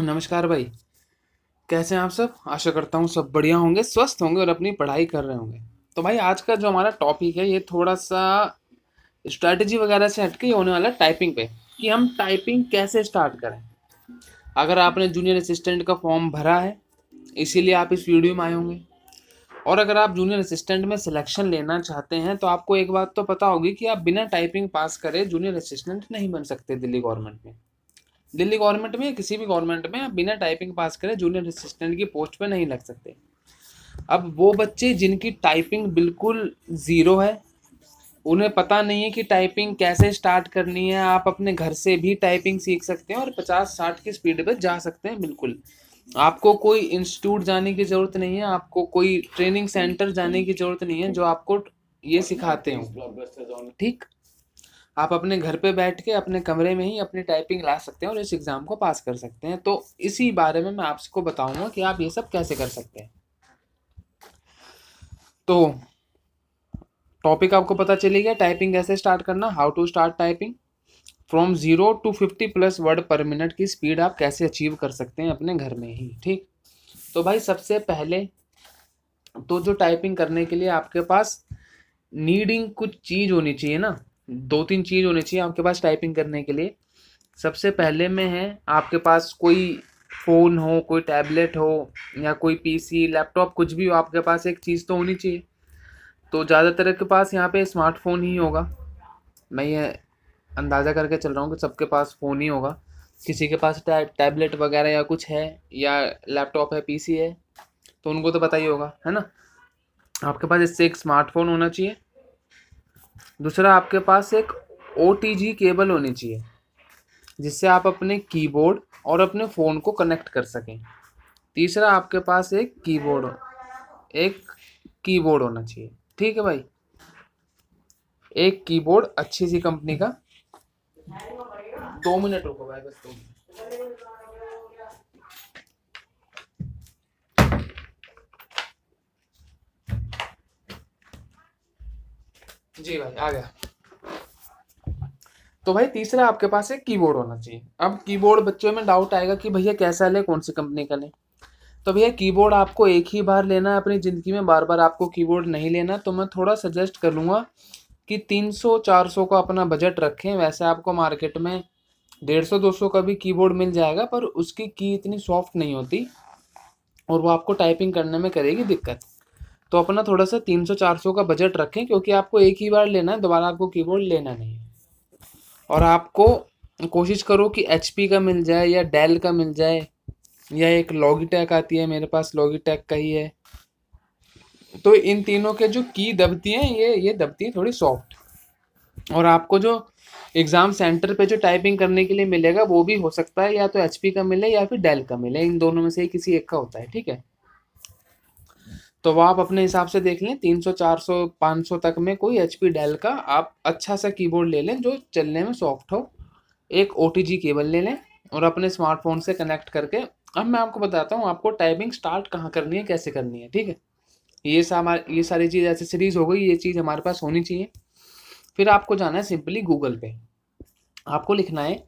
नमस्कार भाई कैसे हैं आप सब आशा करता हूँ सब बढ़िया होंगे स्वस्थ होंगे और अपनी पढ़ाई कर रहे होंगे तो भाई आज का जो हमारा टॉपिक है ये थोड़ा सा स्ट्रैटेजी वगैरह से हटके होने वाला टाइपिंग पे कि हम टाइपिंग कैसे स्टार्ट करें अगर आपने जूनियर असिस्टेंट का फॉर्म भरा है इसीलिए आप इस वीडियो में आए होंगे और अगर आप जूनियर असिस्टेंट में सिलेक्शन लेना चाहते हैं तो आपको एक बात तो पता होगी कि आप बिना टाइपिंग पास करें जूनियर असिस्टेंट नहीं बन सकते दिल्ली गवर्नमेंट में दिल्ली गवर्नमेंट में या किसी भी गवर्नमेंट में बिना टाइपिंग पास करे जूनियर असिस्टेंट की पोस्ट पर नहीं लग सकते अब वो बच्चे जिनकी टाइपिंग बिल्कुल ज़ीरो है उन्हें पता नहीं है कि टाइपिंग कैसे स्टार्ट करनी है आप अपने घर से भी टाइपिंग सीख सकते हैं और पचास साठ की स्पीड पर जा सकते हैं बिल्कुल आपको कोई इंस्टीट्यूट जाने की ज़रूरत नहीं है आपको कोई ट्रेनिंग सेंटर जाने की ज़रूरत नहीं है जो आपको ये सिखाते हो ठीक आप अपने घर पे बैठ के अपने कमरे में ही अपनी टाइपिंग ला सकते हैं और इस एग्ज़ाम को पास कर सकते हैं तो इसी बारे में मैं आपको बताऊंगा कि आप ये सब कैसे कर सकते हैं तो टॉपिक आपको पता चली गया टाइपिंग कैसे स्टार्ट करना how to start typing from zero to fifty plus word per minute की स्पीड आप कैसे अचीव कर सकते हैं अपने घर में ही ठीक तो भाई सबसे पहले तो जो टाइपिंग करने के लिए आपके पास नीडिंग कुछ चीज़ होनी चाहिए ना दो तीन चीज़ होनी चाहिए आपके पास टाइपिंग करने के लिए सबसे पहले में है आपके पास कोई फ़ोन हो कोई टैबलेट हो या कोई पीसी लैपटॉप कुछ भी हो आपके पास एक चीज़ तो होनी चाहिए तो ज़्यादातर के पास यहाँ पे स्मार्टफोन ही होगा मैं ये अंदाज़ा करके चल रहा हूँ कि सबके पास फ़ोन ही होगा किसी के पास टैबलेट वगैरह या कुछ है या लैपटॉप है पीसी है तो उनको तो पता ही होगा है ना आपके पास इससे एक स्मार्टफोन होना चाहिए दूसरा आपके पास एक ओ केबल होनी चाहिए जिससे आप अपने कीबोर्ड और अपने फ़ोन को कनेक्ट कर सकें तीसरा आपके पास एक कीबोर्ड एक कीबोर्ड होना चाहिए ठीक है भाई एक कीबोर्ड अच्छी सी कंपनी का दो मिनट रुको भाई बस दो मिनट जी भाई आ गया तो भाई तीसरा आपके पास एक कीबोर्ड होना चाहिए अब कीबोर्ड बच्चों में डाउट आएगा कि भैया कैसा ले कौन सी कंपनी का ले तो भैया कीबोर्ड आपको एक ही बार लेना है अपनी ज़िंदगी में बार बार आपको कीबोर्ड नहीं लेना तो मैं थोड़ा सजेस्ट कर लूँगा कि 300-400 का अपना बजट रखें वैसे आपको मार्केट में डेढ़ सौ दो सौ का भी कीबोर्ड मिल जाएगा पर उसकी की इतनी सॉफ्ट नहीं होती और वो आपको टाइपिंग करने में करेगी दिक्कत तो अपना थोड़ा सा चार सौ का बजट रखें क्योंकि आपको एक ही बार लेना है दोबारा आपको कीबोर्ड लेना नहीं है और आपको कोशिश करो कि एच का मिल जाए या डेल का मिल जाए या एक लॉगीटैक आती है मेरे पास लॉगीटैक का ही है तो इन तीनों के जो की दबती हैं ये ये दबती हैं थोड़ी सॉफ्ट और आपको जो एग्ज़ाम सेंटर पे जो टाइपिंग करने के लिए मिलेगा वो भी हो सकता है या तो एच का मिले या फिर डेल का मिले इन दोनों में से किसी एक का होता है ठीक है तो वो आप अपने हिसाब से देख लें 300 400 500 तक में कोई एच पी डेल का आप अच्छा सा कीबोर्ड ले लें जो चलने में सॉफ्ट हो एक ओ केबल ले लें और अपने स्मार्टफोन से कनेक्ट करके अब मैं आपको बताता हूँ आपको टाइपिंग स्टार्ट कहाँ करनी है कैसे करनी है ठीक है ये सामार ये सारी चीज़ एसेसरीज हो गई ये चीज़ हमारे पास होनी चाहिए फिर आपको जाना है सिंपली गूगल पे आपको लिखना है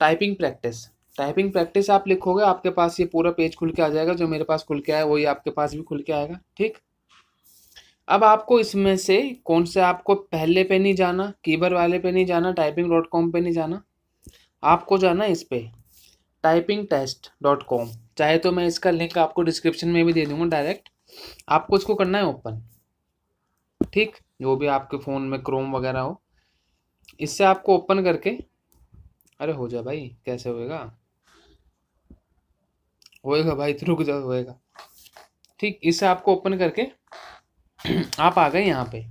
टाइपिंग प्रैक्टिस टाइपिंग प्रैक्टिस आप लिखोगे आपके पास ये पूरा पेज खुल के आ जाएगा जो मेरे पास खुल के आया वही आपके पास भी खुल के आएगा ठीक अब आपको इसमें से कौन से आपको पहले पे नहीं जाना कीबर वाले पे नहीं जाना टाइपिंग डॉट कॉम पर नहीं जाना आपको जाना इस पर टाइपिंग टेस्ट डॉट कॉम चाहे तो मैं इसका लिंक आपको डिस्क्रिप्शन में भी दे दूंगा डायरेक्ट आपको इसको करना है ओपन ठीक जो भी आपके फ़ोन में क्रोम वगैरह हो इससे आपको ओपन करके अरे हो जा भाई कैसे होएगा होएगा भाई रुक जाओ होएगा ठीक इसे आपको ओपन करके आप आ गए यहाँ पे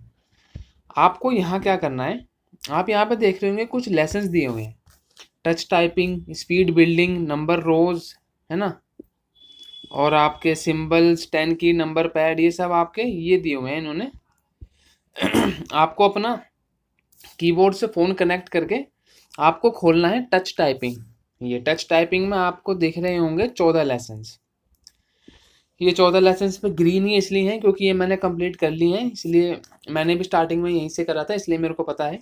आपको यहाँ क्या करना है आप यहाँ पे देख रहे होंगे कुछ लेसन दिए हुए हैं touch typing speed building number rows है ना और आपके symbols ten key number pad ये सब आपके ये दिए हुए हैं इन्होंने आपको अपना कीबोर्ड से फ़ोन कनेक्ट करके आपको खोलना है टच टाइपिंग ये टच टाइपिंग में आपको दिख रहे होंगे चौदह लेसन्स ये चौदह लेसन्स पे ग्रीन ही इसलिए हैं क्योंकि ये मैंने कंप्लीट कर ली हैं इसलिए मैंने भी स्टार्टिंग में यहीं से करा था इसलिए मेरे को पता है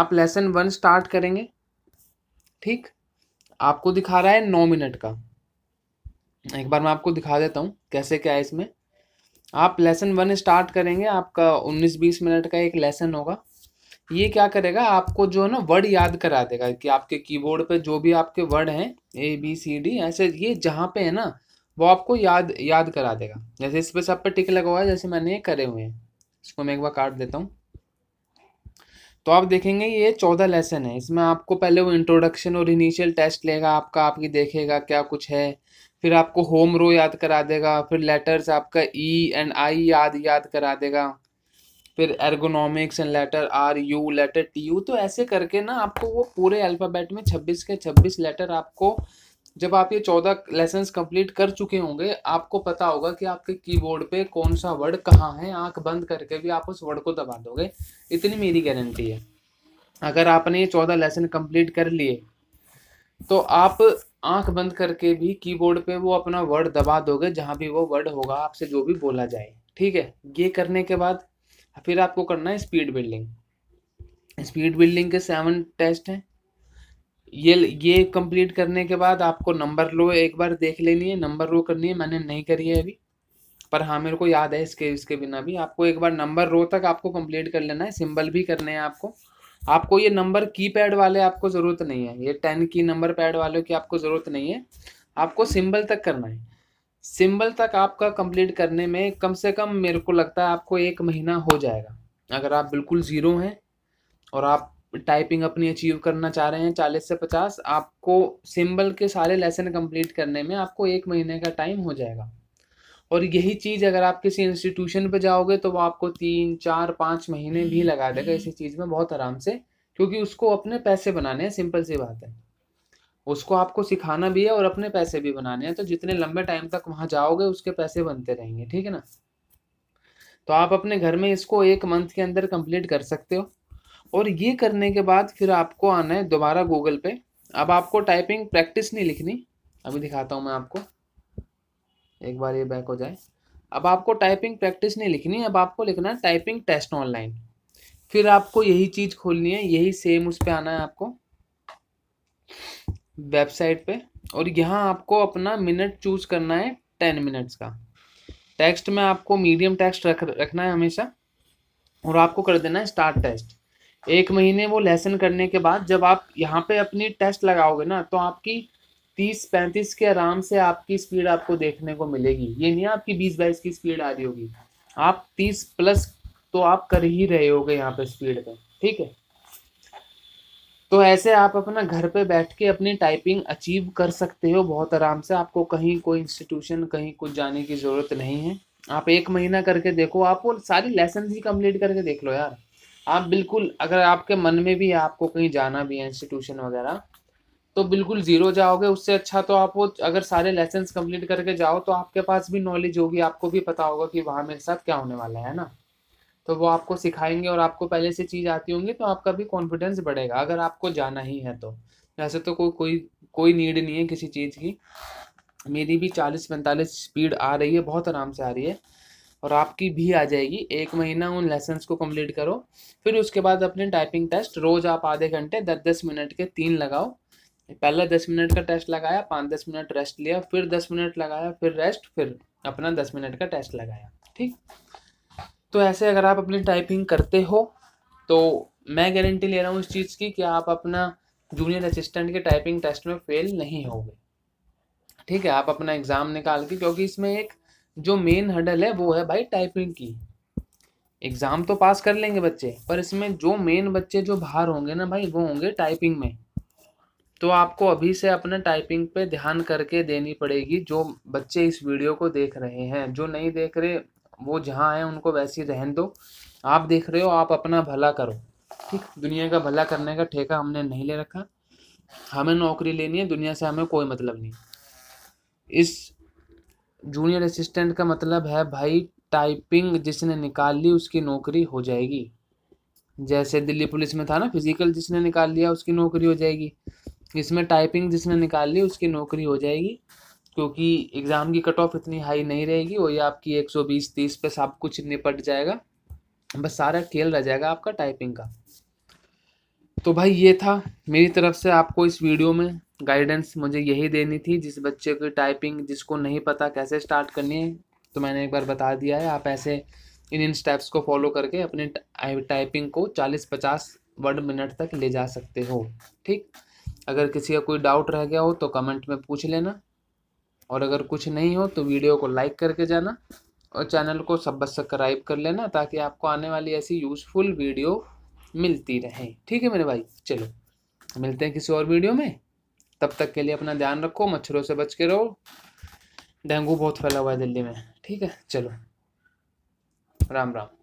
आप लेसन वन स्टार्ट करेंगे ठीक आपको दिखा रहा है नौ मिनट का एक बार मैं आपको दिखा देता हूँ कैसे क्या है इसमें आप लेसन वन स्टार्ट करेंगे आपका उन्नीस बीस मिनट का एक लेसन होगा ये क्या करेगा आपको जो है ना वर्ड याद करा देगा कि आपके कीबोर्ड पे जो भी आपके वर्ड हैं ए बी सी डी ऐसे ये जहाँ पे है ना वो आपको याद याद करा देगा जैसे इस पे सब पे टिक लगा हुआ है जैसे मैंने ये करे हुए हैं इसको मैं एक बार काट देता हूँ तो आप देखेंगे ये चौदह लेसन है इसमें आपको पहले वो इंट्रोडक्शन और इनिशियल टेस्ट लेगा आपका आपकी देखेगा क्या कुछ है फिर आपको होम रो याद करा देगा फिर लेटर्स आपका ई एंड आई याद याद करा देगा फिर ergonomics and letter R U letter T U तो ऐसे करके ना आपको वो पूरे अल्फ़ाबेट में छब्बीस के छब्बीस लेटर आपको जब आप ये चौदह लेसन कंप्लीट कर चुके होंगे आपको पता होगा कि आपके कीबोर्ड पे कौन सा वर्ड कहाँ है आंख बंद करके भी आप उस वर्ड को दबा दोगे इतनी मेरी गारंटी है अगर आपने ये चौदह लेसन कंप्लीट कर लिए तो आप आंख बंद करके भी कीबोर्ड पे वो अपना वर्ड दबा दोगे जहाँ भी वो वर्ड होगा आपसे जो भी बोला जाए ठीक है ये करने के बाद फिर आपको करना है स्पीड बिल्डिंग स्पीड बिल्डिंग के सेवन टेस्ट हैं ये ये कंप्लीट करने के बाद आपको नंबर लो एक बार देख लेनी है नंबर रो करनी है मैंने नहीं करी है अभी पर हाँ मेरे को याद है इसके इसके बिना भी आपको एक बार नंबर रो तक आपको कंप्लीट कर लेना है सिंबल भी करने हैं आपको आपको ये नंबर की पैड वाले आपको ज़रूरत नहीं है ये टेन की नंबर पैड वालों की आपको ज़रूरत नहीं है आपको सिंबल तक करना है सिंबल तक आपका कंप्लीट करने में कम से कम मेरे को लगता है आपको एक महीना हो जाएगा अगर आप बिल्कुल ज़ीरो हैं और आप टाइपिंग अपनी अचीव करना चाह रहे हैं चालीस से पचास आपको सिंबल के सारे लेसन कंप्लीट करने में आपको एक महीने का टाइम हो जाएगा और यही चीज़ अगर आप किसी इंस्टीट्यूशन पर जाओगे तो वो आपको तीन चार पाँच महीने भी लगा देगा इसी चीज़ में बहुत आराम से क्योंकि उसको अपने पैसे बनाने हैं सिंपल सी बात है उसको आपको सिखाना भी है और अपने पैसे भी बनाने हैं तो जितने लंबे टाइम तक वहाँ जाओगे उसके पैसे बनते रहेंगे ठीक है ना तो आप अपने घर में इसको एक मंथ के अंदर कंप्लीट कर सकते हो और ये करने के बाद फिर आपको आना है दोबारा गूगल पे अब आपको टाइपिंग प्रैक्टिस नहीं लिखनी अभी दिखाता हूँ मैं आपको एक बार ये बैक हो जाए अब आपको टाइपिंग प्रैक्टिस नहीं लिखनी अब आपको लिखना है टाइपिंग टेस्ट ऑनलाइन फिर आपको यही चीज़ खोलनी है यही सेम उस पर आना है आपको वेबसाइट पे और यहाँ आपको अपना मिनट चूज करना है टेन मिनट्स का टेक्स्ट में आपको मीडियम टेक्स्ट रख रखना है हमेशा और आपको कर देना है स्टार्ट टेस्ट एक महीने वो लेसन करने के बाद जब आप यहाँ पे अपनी टेस्ट लगाओगे ना तो आपकी तीस पैंतीस के आराम से आपकी स्पीड आपको देखने को मिलेगी ये नहीं आपकी बीस बाईस की स्पीड आ रही होगी आप तीस प्लस तो आप कर ही रहे होगे यहाँ पे स्पीड पे ठीक है तो ऐसे आप अपना घर पे बैठ के अपनी टाइपिंग अचीव कर सकते हो बहुत आराम से आपको कहीं कोई इंस्टीट्यूशन कहीं कुछ जाने की ज़रूरत नहीं है आप एक महीना करके देखो आप वो सारी लेसन ही कंप्लीट करके देख लो यार आप बिल्कुल अगर आपके मन में भी है आपको कहीं जाना भी है इंस्टीट्यूशन वगैरह तो बिल्कुल ज़ीरो जाओगे उससे अच्छा तो आप वो अगर सारे लेसन कंप्लीट करके जाओ तो आपके पास भी नॉलेज होगी आपको भी पता होगा कि वहाँ मेरे साथ क्या होने वाला है ना तो वो आपको सिखाएंगे और आपको पहले से चीज़ आती होंगी तो आपका भी कॉन्फिडेंस बढ़ेगा अगर आपको जाना ही है तो वैसे तो कोई कोई कोई नीड नहीं है किसी चीज़ की मेरी भी चालीस पैंतालीस स्पीड आ रही है बहुत आराम से आ रही है और आपकी भी आ जाएगी एक महीना उन लेसन्स को कंप्लीट करो फिर उसके बाद अपने टाइपिंग टेस्ट रोज़ आप आधे घंटे दस दस मिनट के तीन लगाओ पहला दस मिनट का टेस्ट लगाया पाँच दस मिनट रेस्ट लिया फिर दस मिनट लगाया फिर रेस्ट फिर अपना दस मिनट का टेस्ट लगाया ठीक तो ऐसे अगर आप अपनी टाइपिंग करते हो तो मैं गारंटी ले रहा हूँ इस चीज़ की कि आप अपना जूनियर असिस्टेंट के टाइपिंग टेस्ट में फेल नहीं होगे ठीक है आप अपना एग्ज़ाम निकाल के क्योंकि इसमें एक जो मेन हडल है वो है भाई टाइपिंग की एग्ज़ाम तो पास कर लेंगे बच्चे पर इसमें जो मेन बच्चे जो बाहर होंगे ना भाई वो होंगे टाइपिंग में तो आपको अभी से अपने टाइपिंग पे ध्यान करके देनी पड़ेगी जो बच्चे इस वीडियो को देख रहे हैं जो नहीं देख रहे वो जहाँ आए उनको वैसे ही रहन दो आप देख रहे हो आप अपना भला करो ठीक दुनिया का भला करने का ठेका हमने नहीं ले रखा हमें नौकरी लेनी है दुनिया से हमें कोई मतलब नहीं इस जूनियर असिस्टेंट का मतलब है भाई टाइपिंग जिसने निकाल ली उसकी नौकरी हो जाएगी जैसे दिल्ली पुलिस में था ना फिजिकल जिसने निकाल लिया उसकी नौकरी हो जाएगी इसमें टाइपिंग जिसने निकाल ली उसकी नौकरी हो जाएगी क्योंकि एग्ज़ाम की कट ऑफ इतनी हाई नहीं रहेगी वही आपकी एक सौ बीस तीस पे सब कुछ निपट जाएगा बस सारा खेल रह जाएगा आपका टाइपिंग का तो भाई ये था मेरी तरफ से आपको इस वीडियो में गाइडेंस मुझे यही देनी थी जिस बच्चे की टाइपिंग जिसको नहीं पता कैसे स्टार्ट करनी है तो मैंने एक बार बता दिया है आप ऐसे इन इन स्टेप्स को फॉलो करके अपने टाइपिंग को चालीस पचास वर्ड मिनट तक ले जा सकते हो ठीक अगर किसी का कोई डाउट रह गया हो तो कमेंट में पूछ लेना और अगर कुछ नहीं हो तो वीडियो को लाइक करके जाना और चैनल को सब सब्सक्राइब कर लेना ताकि आपको आने वाली ऐसी यूज़फुल वीडियो मिलती रहे ठीक है मेरे भाई चलो मिलते हैं किसी और वीडियो में तब तक के लिए अपना ध्यान रखो मच्छरों से बच के रहो डेंगू बहुत फैला हुआ है दिल्ली में ठीक है चलो राम राम